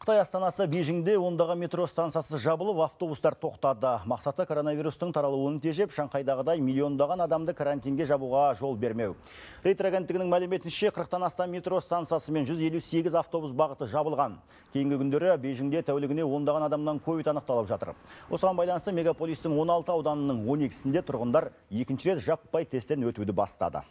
Қытай астанасы Бейжіңде ондағы метро стансасы жабылып, автобустар тоқтады. Мақсаты коронавирустың таралуын тежеп, Шанхайдағыдай миллиондаған адамды карантинге жабуға жол бермеу. Рейтер агенттігінің мәліметінше 40-тан астам метро стансасы мен 158 автобус бағыты жабылған. Кейінгі күндері Бейжіңде тәулігіне ондаған адамнан COVID анықталып жатыр. Осыған байланысты мегаполистің 16 ауданының 12-сінде тұрғындар екінші рет жаппай тесттен өтуді бастады.